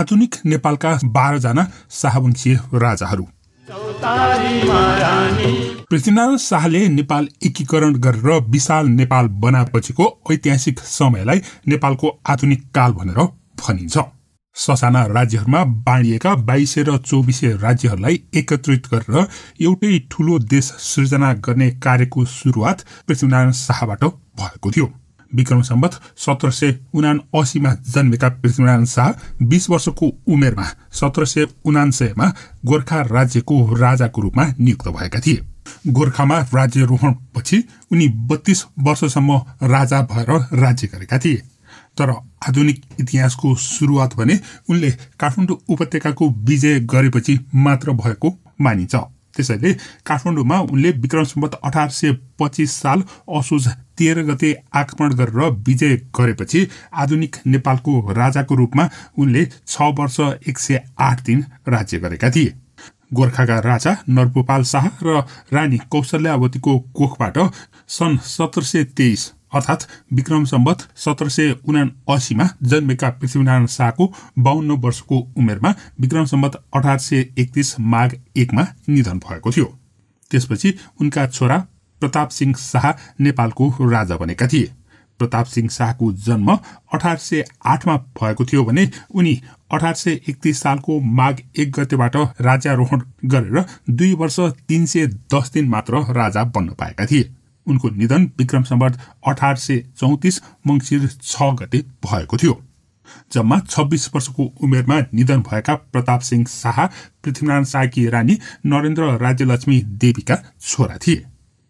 आधुनिक नेपालका बाह्रजना शाहवंशीय राजाहरू पृथ्वीनारायण शाहले नेपाल एकीकरण गरेर विशाल नेपाल बनाएपछिको ऐतिहासिक समयलाई नेपालको आधुनिक काल भनेर भनिन्छ ससाना राज्यहरूमा बाँडिएका बाइसे र चौबिसे राज्यहरूलाई एकत्रित गरेर एउटै ठूलो देश सृजना गर्ने कार्यको सुरुवात पृथ्वीनारायण शाहबाट भएको थियो विक्रम सम्बत सत्र सय उना असीमा जन्मेका पृथ्वीनारायण शाह बिस वर्षको उमेरमा सत्र सय उनासयमा गोर्खा राज्यको राजाको रूपमा नियुक्त भएका थिए गोर्खामा पछि उनी बत्तीस वर्षसम्म राजा भएर राज्य गरेका थिए तर आधुनिक इतिहासको सुरुवात भने उनले काठमाडौँ उपत्यकाको विजय गरेपछि मात्र भएको मानिन्छ त्यसैले काठमाडौँमा उनले विक्रम सम्बत अठार सय पच्चिस साल असोज तेह्र गते आक्रमण गरेर विजय गरेपछि आधुनिक नेपालको राजाको रूपमा उनले छ वर्ष एक सय आठ दिन राज्य गरेका थिए गोर्खाका राजा नरपोपाल शाह र रानी कौशल्यावतीको कोखबाट सन् सत्र सय तेइस अर्थात् विक्रम सम्बत सत्र सय उना असीमा जन्मेका पृथ्वीनारायण शाहको बाहन्न वर्षको उमेरमा विक्रम सम्बत अठार सय एकतिस माघ एकमा निधन भएको थियो त्यसपछि उनका छोरा प्रताप सिंह शाह नेपालको राजा बनेका थिए प्रताप सिंह शाहको जन्म अठार सय आठमा भएको थियो भने उनी अठार सय एकतिस सालको माघ एक गतेबाट राज्यारोहण गरेर दुई वर्ष तीन सय दस दिन मात्र राजा बन्न पाएका थिए उनको निधन विक्रम सम्बत अठार सय चौतिस मङ्सिर छ गते भएको थियो जम्मा छब्बिस वर्षको उमेरमा निधन भएका प्रताप सिंह शाह पृथ्वीनारायण शाहकी रानी नरेन्द्र राज्यलक्ष्मी देवीका छोरा थिए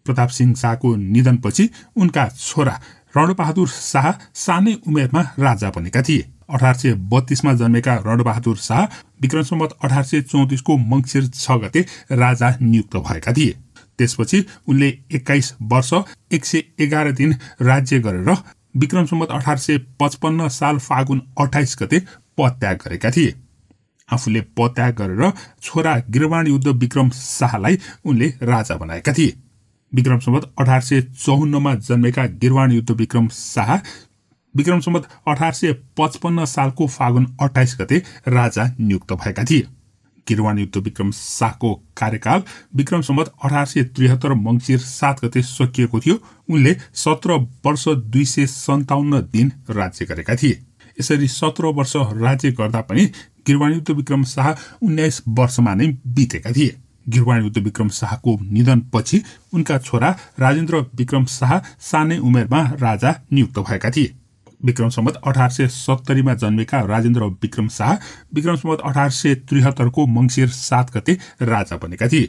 प्रताप सिंह शाहको निधनपछि उनका छोरा रणबहादुर शाह सानै उमेरमा राजा बनेका थिए अठार सय बत्तीसमा जन्मेका रणबहादुर शाह विक्रम सम्मत अठार सय चौतिसको मङ्सिर छ गते राजा नियुक्त भएका थिए त्यसपछि उनले एक्काइस वर्ष एक सय एघार दिन राज्य गरेर विक्रम सम्मत अठार सय पचपन्न साल फागुन अठाइस गते पदत्याग गरेका थिए आफूले पदत्याग गरेर छोरा गृहवाण युद्ध विक्रम शाहलाई उनले राजा बनाएका थिए विक्रम सम्बत अठार सय चौन्नमा जन्मेका गिरवाण युद्ध विक्रम शाह विक्रम सम्बत अठार सय पचपन्न सालको फागुन अठाइस गते राजा नियुक्त भएका थिए गिरवाण युद्ध विक्रम शाहको कार्यकाल विक्रम सम्बत अठार सय त्रिहत्तर मङ्सिर सात गते सकिएको थियो उनले सत्र वर्ष दुई सय सन्ताउन्न दिन राज्य गरेका थिए यसरी सत्र वर्ष राज्य गर्दा पनि गिरवाण युद्ध विक्रम शाह उन्नाइस वर्षमा नै बितेका थिए युद्ध विक्रम शाहको निधनपछि उनका छोरा राजेन्द्र विक्रम शाह सानै उमेरमा राजा नियुक्त भएका थिए विक्रम सम्बत अठार सय सत्तरीमा जन्मेका राजेन्द्र विक्रम शाह विक्रम सम्बत अठार सय त्रिहत्तरको मङ्सिर सात गते राजा बनेका थिए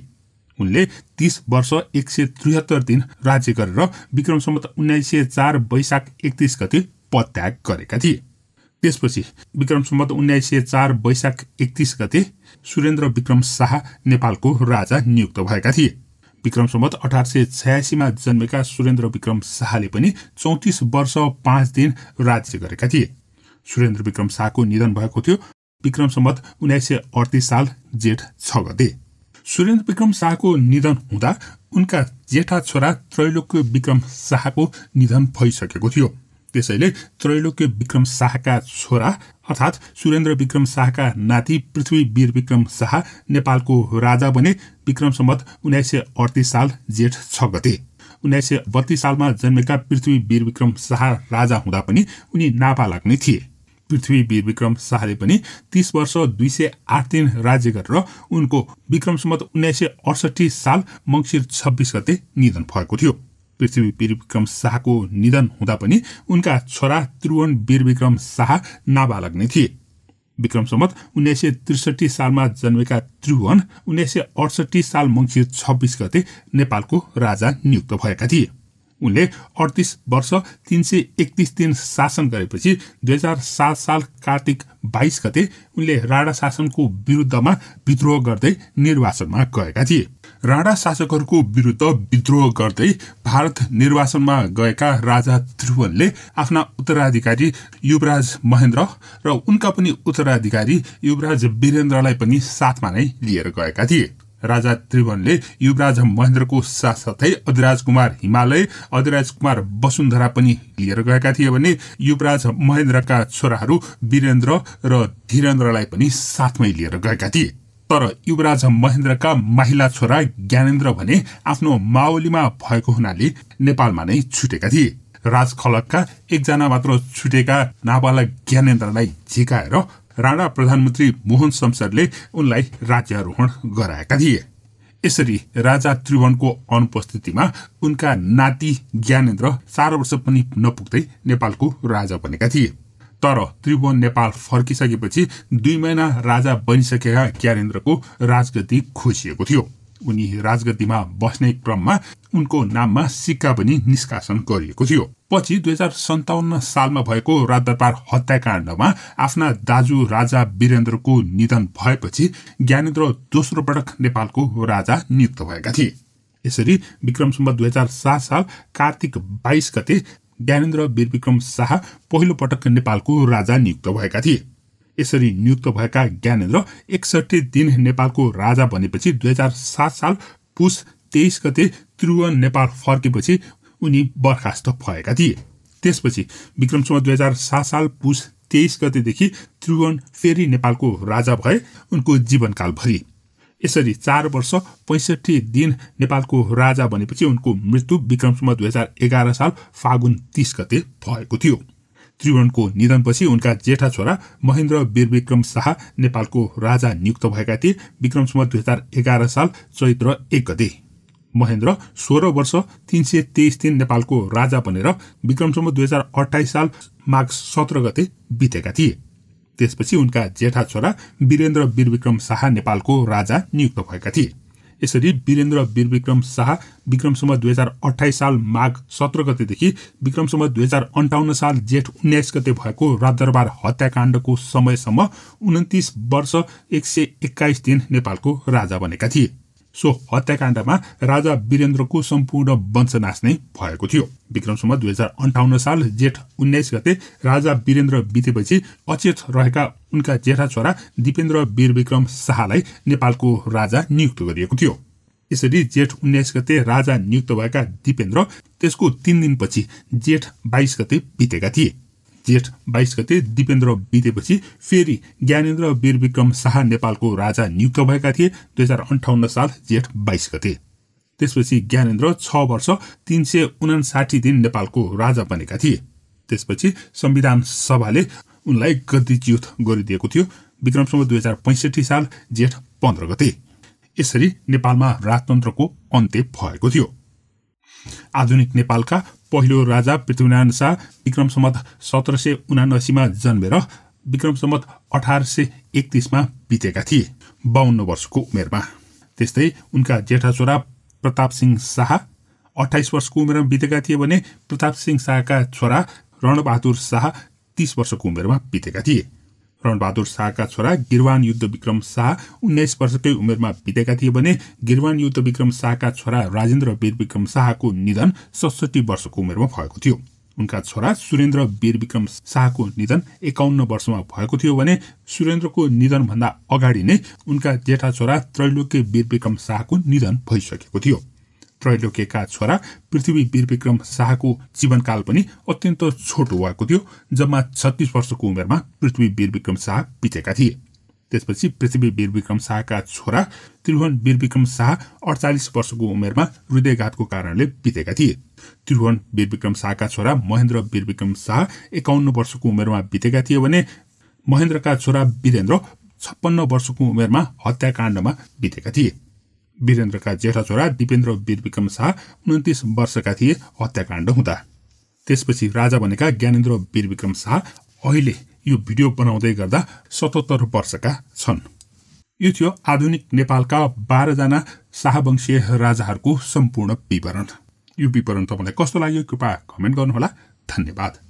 उनले तीस वर्ष एक सय त्रिहत्तर दिन राज्य गरेर विक्रम सम्बत उन्नाइस सय चार वैशाख एकतिस गते पदत्याग गरेका थिए त्यसपछि विक्रम सम्बत उन्नाइस सय चार वैशाख एकतिस गते सुरेन्द्र विक्रम शाह नेपालको राजा नियुक्त भएका थिए विक्रम सम्बत अठार सय छयासीमा जन्मेका सुरेन्द्र विक्रम शाहले पनि चौतिस वर्ष पाँच दिन राज्य गरेका थिए सुरेन्द्र विक्रम शाहको निधन भएको थियो विक्रम सम्बत उन्नाइस सय अडतिस साल जेठ छ गते सुरेन्द्र विक्रम शाहको निधन हुँदा उनका जेठा छोरा त्रैलोक्य विक्रम शाहको निधन भइसकेको थियो त्यसैले त्रैलोक्य विक्रम शाहका छोरा अर्थात् सुरेन्द्र विक्रम शाहका नाति पृथ्वी वीर विक्रम शाह नेपालको राजा बने विक्रम सम्बत उन्नाइस सय अडतिस साल जेठ छ गते उन्नाइस सय बत्तीस सालमा जन्मेका पृथ्वी वीर विक्रम शाह राजा हुँदा पनि उनी नापालाग नै थिए पृथ्वी वीर विक्रम शाहले पनि तीस वर्ष दुई सय आठ दिन राज्य गरेर उनको विक्रम सम्बत उन्नाइस सय अडसठी साल मङ्सिर छब्बिस गते निधन भएको थियो पृथ्वी वीरविक्रम शाहको निधन हुँदा पनि उनका छोरा त्रिवन वीरविक्रम शाह नाबालक नै थिए विक्रम सम्मत उन्नाइस सय त्रिसठी सालमा जन्मेका त्रिभुवन उन्नाइस सय अडसठी साल मङ्सिर छब्बिस गते नेपालको राजा नियुक्त भएका थिए उनले अडतिस वर्ष तिन सय एकतिस दिन शासन गरेपछि दुई हजार सात साल कार्तिक बाइस गते उनले राणा शासनको विरुद्धमा विद्रोह गर्दै निर्वाचनमा गएका थिए राणा शासकहरूको विरुद्ध विद्रोह गर्दै भारत निर्वाचनमा गएका राजा त्रिभुवनले आफ्ना उत्तराधिकारी युवराज महेन्द्र र उनका पनि उत्तराधिकारी युवराज वीरेन्द्रलाई पनि साथमा नै लिएर गएका थिए राजा त्रिभुवनले युवराज महेन्द्रको साथसाथै अधिराज कुमार हिमालय अधिराज कुमार वसुन्धरा पनि लिएर गएका थिए भने युवराज महेन्द्रका छोराहरू वीरेन्द्र र धीरेन्द्रलाई पनि साथमै लिएर गएका थिए तर युवराज महेन्द्रका माहिला छोरा ज्ञानेन्द्र भने आफ्नो माओलीमा भएको हुनाले नेपालमा नै छुटेका थिए राज खलकका एकजना मात्र छुटेका नाबालक ज्ञानेन्द्रलाई झिकाएर राणा प्रधानमन्त्री मोहन शमशेरले उनलाई राज्यारोहण गराएका थिए यसरी राजा त्रिभुवनको अनुपस्थितिमा उनका नाति ज्ञानेन्द्र चार वर्ष पनि नपुग्दै नेपालको राजा बनेका थिए तर त्रिभुवन नेपाल फर्किसकेपछि दुई महिना राजा बनिसकेका ज्ञानेन्द्रको राजगति खोसिएको थियो उनी राजगतिमा बस्ने क्रममा उनको नाममा सिक्का पनि निष्कासन गरिएको थियो पछि दुई हजार सन्ताउन्न सालमा भएको राजदरबार हत्याकाण्डमा आफ्ना दाजु राजा वीरेन्द्रको निधन भएपछि ज्ञानेन्द्र दोस्रो पटक नेपालको राजा नियुक्त भएका थिए यसरी विक्रम सम्बत दुई हजार सात साल कार्तिक बाइस गते ज्ञानेन्द्र वीरविक्रम शाह पहिलो पटक नेपालको राजा नियुक्त भएका थिए यसरी नियुक्त भएका ज्ञानेन्द्र एकसठी दिन नेपालको राजा बनेपछि दुई हजार सात साल पुष तेइस गते त्रिवन नेपाल फर्केपछि उनी बर्खास्त भएका थिए त्यसपछि विक्रम विक्रमसम्म दुई हजार सात साल पुष तेइस गतेदेखि त्रिवन फेरि नेपालको राजा भए उनको जीवनकालभरि यसरी चार वर्ष पैँसठी दिन नेपालको राजा भनेपछि उनको मृत्यु विक्रमसम्म दुई हजार एघार साल फागुन तीस गते भएको थियो त्रिभुवनको निधनपछि उनका जेठा छोरा महेन्द्र वीरविक्रम शाह नेपालको राजा नियुक्त भएका थिए विक्रमसम्म दुई हजार एघार साल चैत्र एक गते महेन्द्र सोह्र वर्ष तिन सय तेइस दिन नेपालको राजा बनेर विक्रमसम्म दुई हजार अठाइस साल माघ सत्र गते बितेका थिए त्यसपछि उनका जेठा छोरा वीरेन्द्र वीरविक्रम शाह नेपालको राजा नियुक्त भएका थिए यसरी वीरेन्द्र वीरविक्रम शाह विक्रमसम्म दुई हजार अठाइस साल माघ सत्र गतेदेखि विक्रमसम्म दुई हजार अन्ठाउन्न साल जेठ उन्नाइस गते भएको राजदरबार हत्याकाण्डको समयसम्म उन्तिस वर्ष एक सय एक्काइस दिन नेपालको राजा बनेका थिए सो हत्याकाण्डमा राजा वीरेन्द्रको सम्पूर्ण वंशनाश नै भएको थियो विक्रमसम्म दुई हजार अन्ठाउन्न साल जेठ उन्नाइस गते राजा वीरेन्द्र बितेपछि अचेत रहेका उनका जेठा छोरा दिपेन्द्र वीरविक्रम शाहलाई नेपालको राजा नियुक्त गरिएको थियो यसरी जेठ उन्नाइस गते राजा नियुक्त भएका दिपेन्द्र त्यसको तीन दिनपछि जेठ बाइस गते बितेका थिए जेठ बाइस गते दिपेन्द्र बितेपछि फेरि ज्ञानेन्द्र वीरविक्रम शाह नेपालको राजा नियुक्त भएका थिए दुई हजार अन्ठाउन्न साल जेठ बाइस गते त्यसपछि ज्ञानेन्द्र छ वर्ष तिन सय उनासाठी दिन नेपालको राजा बनेका थिए त्यसपछि संविधान सभाले उनलाई गद्दीच्युत गरिदिएको थियो विक्रमसम्म दुई हजार पैँसठी साल जेठ पन्ध्र गते यसरी नेपालमा राजतन्त्रको अन्त्य भएको थियो आधुनिक नेपालका पहिलो राजा पृथ्वीनारायण शाह विक्रम सम्मत सत्र सय उनासीमा जन्मेर विक्रम सम्मत अठार सय एकतिसमा बितेका थिए बाहन्न वर्षको उमेरमा त्यस्तै उनका जेठा छोरा प्रताप सिंह शाह अठाइस वर्षको उमेरमा बितेका थिए भने प्रताप सिंह शाहका छोरा रणबहादुर शाह तीस वर्षको उमेरमा बितेका थिए रणबहादुर शाहका छोरा गिरवान युद्ध विक्रम शाह उन्नाइस वर्षकै उमेरमा बितेका थिए भने गिरवान युद्ध विक्रम शाहका छोरा राजेन्द्र वीर विक्रम शाहको निधन सडसठी वर्षको उमेरमा भएको थियो उनका छोरा सुरेन्द्र वीर विक्रम शाहको निधन एकाउन्न वर्षमा भएको थियो भने सुरेन्द्रको निधनभन्दा अगाडि नै उनका जेठा छोरा त्रैलोक्य वीर विक्रम शाहको निधन भइसकेको थियो त्रैलोकेका छोरा पृथ्वी वीरविक्रम शाहको जीवनकाल पनि अत्यन्त छोटो भएको थियो जम्मा छत्तिस वर्षको उमेरमा पृथ्वी वीरविक्रम शाह बितेका थिए त्यसपछि पृथ्वी वीरविक्रम शाहका छोरा त्रिभुवन वीरविक्रम शाह अडचालिस वर्षको उमेरमा हृदयघातको कारणले बितेका थिए त्रिभुवन वीरविक्रम शाहका छोरा महेन्द्र वीरविक्रम शाह एकाउन्न वर्षको उमेरमा बितेका थिए भने महेन्द्रका छोरा वीरेन्द्र छप्पन्न वर्षको उमेरमा हत्याकाण्डमा बितेका थिए वीरेन्द्रका जेठा छोरा दिपेन्द्र वीरविक्रम शाह उन्तिस वर्षका थिए हत्याकाण्ड हुँदा त्यसपछि राजा भनेका ज्ञानेन्द्र वीरविक्रम शाह अहिले यो भिडियो बनाउँदै गर्दा सतहत्तर वर्षका छन् यो थियो आधुनिक नेपालका बाह्रजना शाहवंशीय राजाहरूको सम्पूर्ण विवरण यो विवरण तपाईँलाई कस्तो लाग्यो कृपया कमेन्ट गर्नुहोला धन्यवाद